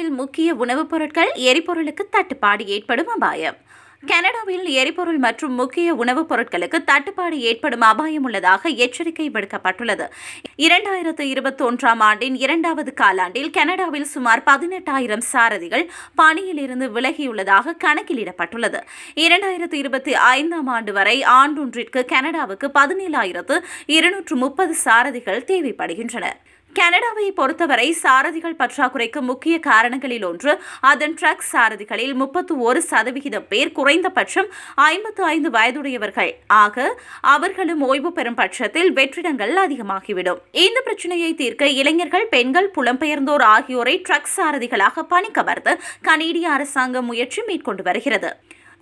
கனடாவில் முக்கிய உணவுப் பொருட்கள் எரிபொருளுக்கு தட்டுப்பாடு ஏற்படும் அபாயம் கனடாவில் எரிபொருள் மற்றும் முக்கிய உணவுப் பொருட்களுக்கு தட்டுப்பாடு ஏற்படும் அபாயம் உள்ளதாக எச்சரிக்கை விடுக்கப்பட்டுள்ளது இரண்டாயிரத்து இருபத்தி ஒன்றாம் ஆண்டின் இரண்டாவது காலாண்டில் கனடாவில் சுமார் பதினெட்டாயிரம் சாரதிகள் பணியிலிருந்து விலகியுள்ளதாக கணக்கிலிடப்பட்டுள்ளது இரண்டாயிரத்து இருபத்தி ஐந்தாம் ஆண்டு வரை ஆண்டொன்றிற்கு கனடாவுக்கு பதினேழாயிரத்து இருநூற்று முப்பது சாரதிகள் தேவைப்படுகின்றனர் கனடாவை பொறுத்தவரை சாரதிகள் பற்றாக்குறைக்கு முக்கிய காரணங்களில் ஒன்று அதன் ட்ரக் சாரதிகளில் முப்பத்து ஒரு சதவிகிதம் பேர் குறைந்தபட்சம் ஐம்பத்து ஐந்து வயதுடையவர்கள் ஆக அவர்களும் ஓய்வு பெறும் பட்சத்தில் வெற்றிடங்கள் அதிகமாகிவிடும் இந்த பிரச்சனையை தீர்க்க இளைஞர்கள் பெண்கள் புலம்பெயர்ந்தோர் ஆகியோரை ட்ரக் சாரதிகளாக பணிக்கவர்த்து கனேடிய அரசாங்கம் முயற்சி மேற்கொண்டு வருகிறது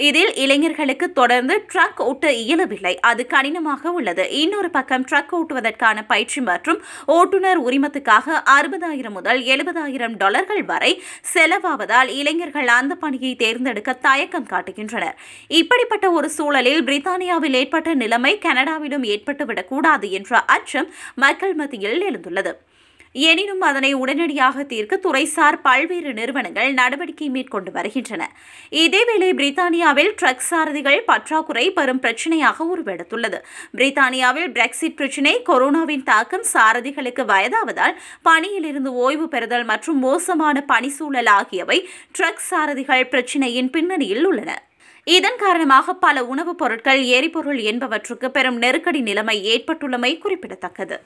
இதில் இளைஞர்களுக்கு தொடர்ந்து ட்ரக் ஓட்ட இயலவில்லை அது கடினமாக உள்ளது இன்னொரு பக்கம் ட்ரக் ஓட்டுவதற்கான பயிற்சி மற்றும் ஓட்டுநர் உரிமத்துக்காக அறுபதாயிரம் முதல் எழுபதாயிரம் டாலர்கள் வரை செலவாவதால் இளைஞர்கள் அந்த பணியை தேர்ந்தெடுக்க தயக்கம் காட்டுகின்றனர் இப்படிப்பட்ட ஒரு சூழலில் பிரித்தானியாவில் ஏற்பட்ட நிலைமை கனடாவிலும் ஏற்பட்டுவிடக்கூடாது என்ற அச்சம் மக்கள் மத்தியில் எழுந்துள்ளது எனினும் அதனை உடனடியாக தீர்க்க துறைசார் பல்வேறு நிறுவனங்கள் நடவடிக்கை மேற்கொண்டு வருகின்றன இதேவேளை பிரித்தானியாவில் ட்ரக் சாரதிகள் பற்றாக்குறை பெரும் பிரச்சனையாக உருவெடுத்துள்ளது பிரித்தானியாவில் பிரெக்சிட் பிரச்சினை கொரோனாவின் தாக்கம் சாரதிகளுக்கு வயதாவதால் பணியிலிருந்து ஓய்வு பெறுதல் மற்றும் மோசமான பணிச்சூழல் ஆகியவை ட்ரக் சாரதிகள் பிரச்சினையின் பின்னணியில் உள்ளன இதன் காரணமாக பல உணவுப் பொருட்கள் எரிபொருள் என்பவற்றுக்கு பெரும் நெருக்கடி நிலைமை ஏற்பட்டுள்ளமை குறிப்பிடத்தக்கது